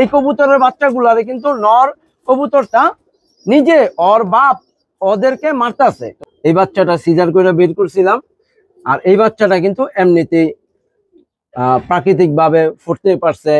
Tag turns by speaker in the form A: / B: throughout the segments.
A: এই কবুতরের বাচ্চাগুলারে কিন্তু নর কবুতরটা নিজে ওর বাপ ওদেরকে মারতেছে এই বাচ্চাটা সিজার করে বের করছিলাম আর এই বাচ্চাটা কিন্তু এমনিতেই প্রাকৃতিকভাবে ফুটতে পারছে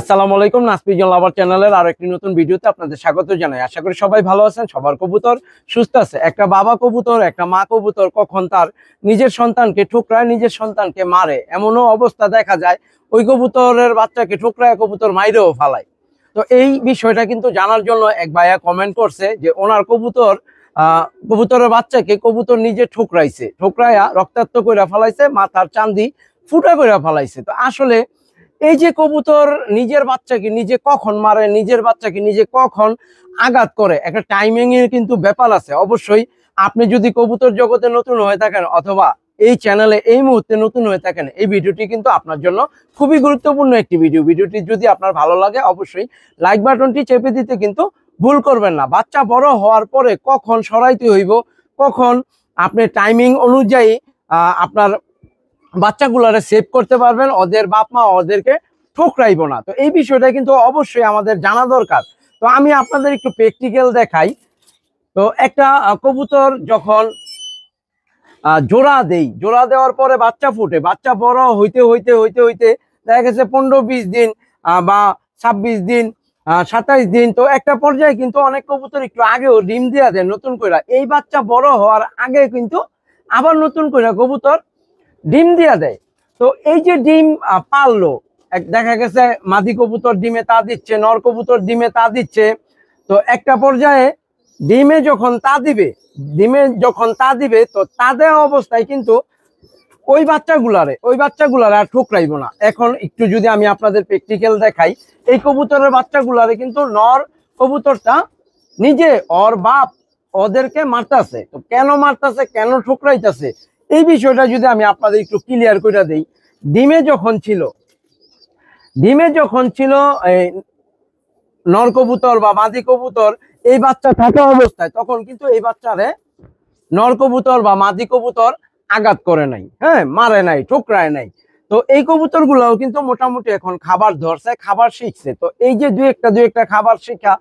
A: আসসালামু আলাইকুম নাসপিজন লাভার চ্যানেলের আরো একটি নতুন ভিডিওতে আপনাদের স্বাগত জানাই আশা করি সবাই ভালো আছেন সবার কবুতর সুস্থ আছে একটা বাবা কবুতর একটা মা কবুতর কখন তার নিজের সন্তানকে ঠুকরায় নিজের সন্তানকে মারে এমনও অবস্থা দেখা যায় ওই কবুতরের বাচ্চাকে ঠুকরায় কবুতর মাইরেও ফালায় তো এই বিষয়টা কিন্তু জানার জন্য এক ভাইয়া কমেন্ট করছে যে ওনার কবুতর কবুতরের বাচ্চাকে কবুতর নিজে ঠুকরাইছে ঠোকরায়া রক্তাক্ত করে ফালাইছে মাথার চান্দি ফুটা করে ফালাইছে তো আসলে এই যে কবুতর নিজের বাচ্চাকে নিজে কখন মারে নিজের বাচ্চাকে নিজে কখন আঘাত করে একটা টাইমিং এর কিন্তু ব্যাপার আছে অবশ্যই আপনি যদি কবুতর জগতে নতুন হয়ে থাকেন অথবা এই চ্যানেলে এই মুহূর্তে নতুন হয়ে থাকেন এই ভিডিওটি কিন্তু আপনার জন্য খুবই গুরুত্বপূর্ণ একটি ভিডিও ভিডিওটি যদি আপনার ভালো লাগে অবশ্যই লাইক বাটনটি চেপে দিতে কিন্তু ভুল করবেন না বাচ্চা বড় হওয়ার পরে কখন সরাইতে হইব কখন আপনি টাইমিং অনুযায়ী আপনার বাচ্চাগুলোরে সেভ করতে পারবেন ওদের বাপ মা ওদেরকে ঠোকরাইব না তো এই বিষয়টা কিন্তু অবশ্যই আমাদের জানা দরকার তো আমি আপনাদের একটু প্র্যাকটিক্যাল দেখাই তো একটা কবুতর যখন জোড়া দেই জোড়া দেওয়ার পরে বাচ্চা ফুটে বাচ্চা বড় হইতে হইতে হইতে হইতে দেখা গেছে পনেরো বিশ দিন বা ছাব্বিশ দিন সাতাইশ দিন তো একটা পর্যায়ে কিন্তু অনেক কবুতর একটু আগেও ডিম দেওয়া যায় নতুন করে এই বাচ্চা বড় হওয়ার আগে কিন্তু আবার নতুন করে কবুতর ডিম দিয়া দেয় তো এই যে ডিম পারলো দেখা গেছে মাদি কবুতর ডিমে তা দিচ্ছে নর কবুতর ডিমে তা দিচ্ছে তো একটা পর্যায়ে ডিমে যখন তা দিবে ডিমে যখন তা দিবে তো তা দেওয়া অবস্থায় কিন্তু ওই বাচ্চাগুলারে ওই বাচ্চাগুলারে আর ঠুকরাইব না এখন একটু যদি আমি আপনাদের প্র্যাকটিক্যাল দেখাই এই কবুতরের বাচ্চাগুলারে কিন্তু নর কবুতরটা নিজে ওর বাপ ওদেরকে মারতাছে তো কেন মারতাছে কেন ঠুকরাইতেছে এই বিষয়টা যদি আমি আপনাদের একটু ক্লিয়ার করে দিই ডিমে যখন ছিল ডিমে যখন ছিল নর কবুতর বা মাদি কবুতর এই বাচ্চা থাকা অবস্থায় তখন কিন্তু এই বাচ্চারে নর কবুতর বা মাদি কবুতর আঘাত করে নাই হ্যাঁ মারে নাই ঠোকরায় নাই তো এই কবুতর গুলাও কিন্তু মোটামুটি এখন খাবার ধরছে খাবার শিখছে তো এই যে দু একটা দু একটা খাবার শিখা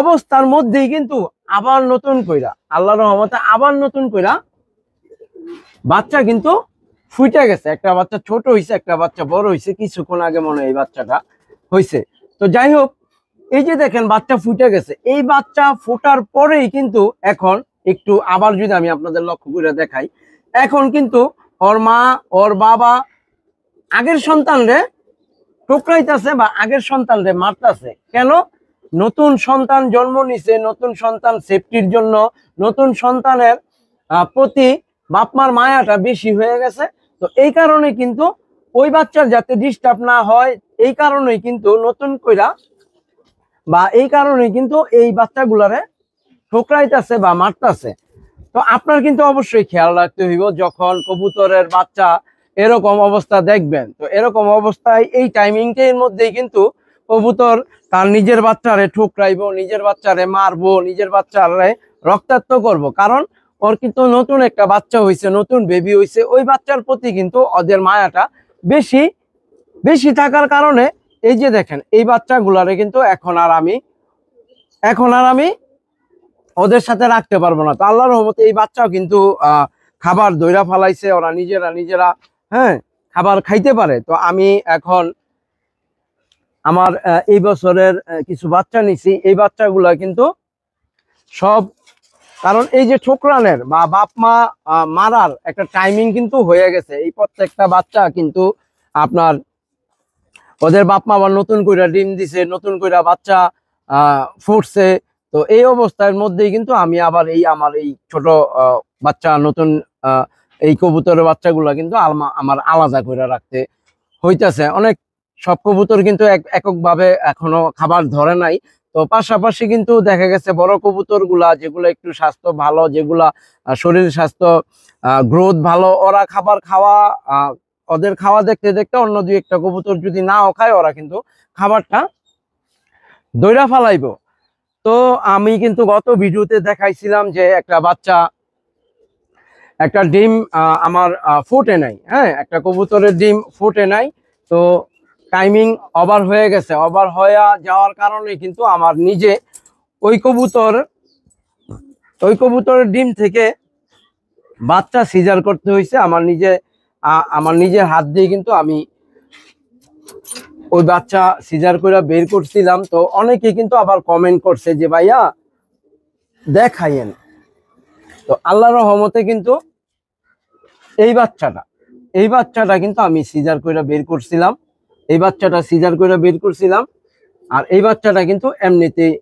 A: অবস্থার মধ্যেই কিন্তু আবার নতুন কইরা আল্লাহ রহমতে আবার নতুন কইরা বাচ্চা কিন্তু ফুইটে গেছে একটা বাচ্চা ছোট হয়েছে একটা বাচ্চা বড় হয়েছে কিছুক্ষণ আগে মনে হয় এই বাচ্চাটা হয়েছে তো যাই হোক এই যে দেখেন বাচ্চা ফুটে গেছে এই বাচ্চা ফোটার পরেই কিন্তু এখন একটু আবার যদি আমি আপনাদের লক্ষ্য করে দেখাই এখন কিন্তু ওর মা ওর বাবা আগের সন্তানরে টোকরাইতেছে বা আগের সন্তানরে মারতেছে কেন নতুন সন্তান জন্ম নিছে নতুন সন্তান সেফটির জন্য নতুন সন্তানের প্রতি বাপমার মায়াটা বেশি হয়ে গেছে তো এই কারণে কিন্তু ওই বাচ্চার যাতে ডিস্টার্ব না হয় এই কারণে কিন্তু নতুন কইরা বা এই কারণে কিন্তু এই বাচ্চাগুলারে ঠোকরাইতেছে বা মারতেছে তো আপনার কিন্তু অবশ্যই খেয়াল রাখতে হইব যখন কবুতরের বাচ্চা এরকম অবস্থা দেখবেন তো এরকম অবস্থায় এই টাইমিংটার মধ্যেই কিন্তু কবুতর তার নিজের বাচ্চারে ঠোকরাইব নিজের বাচ্চারে মারবো নিজের বাচ্চারে রক্তাক্ত করব কারণ ওর কিন্তু নতুন একটা বাচ্চা হয়েছে নতুন বেবি হয়েছে ওই বাচ্চার প্রতি কিন্তু ওদের মায়াটা বেশি বেশি থাকার কারণে এই যে দেখেন এই বাচ্চাগুলারে কিন্তু এখন আর আমি এখন আর আমি ওদের সাথে রাখতে পারবো না তো আল্লাহর রহমতে এই বাচ্চাও কিন্তু খাবার দৈরা ফালাইছে ওরা নিজেরা নিজেরা হ্যাঁ খাবার খাইতে পারে তো আমি এখন আমার এই বছরের কিছু বাচ্চা নিছি এই বাচ্চাগুলো কিন্তু সব কারণ এই যে ছোকরানের বা বাপ মা মারার একটা টাইমিং কিন্তু হয়ে গেছে এই প্রত্যেকটা বাচ্চা কিন্তু আপনার ওদের বাপ মা আবার নতুন কইরা ডিম দিছে নতুন কইরা বাচ্চা আহ ফুটছে তো এই অবস্থার মধ্যেই কিন্তু আমি আবার এই আমার এই ছোট বাচ্চা নতুন এই কবুতরের বাচ্চাগুলো কিন্তু আমার আলাদা করে রাখতে হইতেছে অনেক সব কবুতর কিন্তু এককভাবে এখনো খাবার ধরে নাই তো পাশাপাশি কিন্তু দেখা গেছে বড় কবুতরগুলা যেগুলো একটু স্বাস্থ্য ভালো যেগুলা শরীর স্বাস্থ্য গ্রোথ ভালো ওরা খাবার খাওয়া ওদের খাওয়া দেখতে দেখতে অন্য দুই একটা কবুতর যদি নাও খায় ওরা কিন্তু খাবারটা দৈরা ফালাইব তো আমি কিন্তু গত ভিডিওতে দেখাইছিলাম যে একটা বাচ্চা একটা ডিম আমার ফুটে নাই হ্যাঁ একটা কবুতরের ডিম ফুটে নাই তো টাইমিং ওভার হয়ে গেছে ওভার হয়ে যাওয়ার কারণে কিন্তু আমার নিজে ওই কবুতর ওই কবুতর ডিম থেকে বাচ্চা সিজার করতে হয়েছে আমার নিজে আমার নিজের হাত দিয়ে কিন্তু আমি ওই বাচ্চা সিজার করে বের করছিলাম তো অনেকে কিন্তু আবার কমেন্ট করছে যে ভাইয়া দেখাইয়েন তো আল্লাহ রহমতে কিন্তু এই বাচ্চাটা এই বাচ্চাটা কিন্তু আমি সিজার করে বের করছিলাম এই বাচ্চাটা সিজার করে বের করছিলাম আর এই বাচ্চাটা কিন্তু এমনিতেই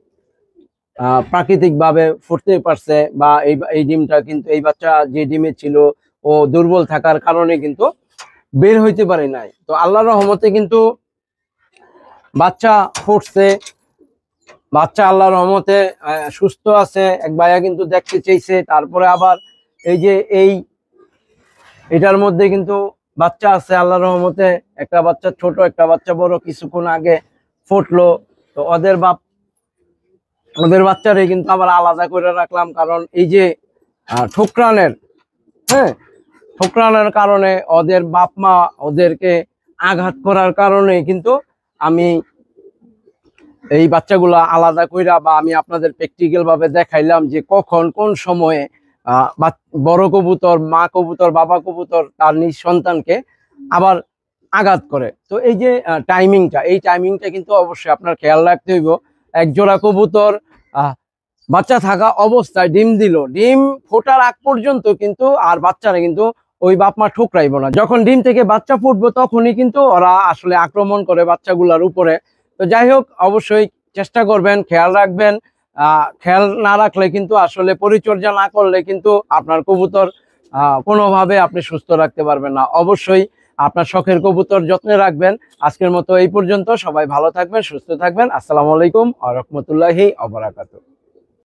A: প্রাকৃতিকভাবে ফুটতে পারছে বা এই এই ডিমটা কিন্তু এই বাচ্চা যে ডিমে ছিল ও দুর্বল থাকার কারণে কিন্তু বের হইতে পারে নাই তো আল্লাহ রহমতে কিন্তু বাচ্চা ফুটছে বাচ্চা আল্লাহ রহমতে সুস্থ আছে এক ভাইয়া কিন্তু দেখতে চাইছে তারপরে আবার এই যে এই এটার মধ্যে কিন্তু বাচ্চা আছে আল্লাহ রহমতে একটা বাচ্চা ছোট একটা বাচ্চা বড় কিছুক্ষণ আগে ফুটলো তো ওদের বাপ ওদের বাচ্চারে কিন্তু আবার আলাদা করে রাখলাম কারণ এই যে ঠোকরানের হ্যাঁ ঠোকরানের কারণে ওদের বাপ মা ওদেরকে আঘাত করার কারণে কিন্তু আমি এই বাচ্চাগুলো আলাদা কইরা বা আমি আপনাদের প্র্যাকটিক্যালভাবে দেখাইলাম যে কখন কোন সময়ে বড় কবুতর মা কবুতর বাবা কবুতর তার নিজ সন্তানকে আবার আঘাত করে তো এই যে টাইমিংটা এই টাইমিংটা কিন্তু অবশ্যই আপনার খেয়াল রাখতে হইব একজোড়া কবুতর বাচ্চা থাকা অবস্থায় ডিম দিল ডিম ফোটার আগ পর্যন্ত কিন্তু আর বাচ্চারা কিন্তু ওই বাপ মা ঠুকরাইব না যখন ডিম থেকে বাচ্চা ফুটবো তখনই কিন্তু ওরা আসলে আক্রমণ করে বাচ্চাগুলার উপরে তো যাই হোক অবশ্যই চেষ্টা করবেন খেয়াল রাখবেন খেয়াল না রাখলে কিন্তু আসলে পরিচর্যা না করলে কিন্তু আপনার কবুতর কোনোভাবে আপনি সুস্থ রাখতে পারবেন না অবশ্যই আপনার শখের কবুতর যত্নে রাখবেন আজকের মতো এই পর্যন্ত সবাই ভালো থাকবেন সুস্থ থাকবেন আসসালামু আলাইকুম আ রহমতুল্লাহি অবরাকাতু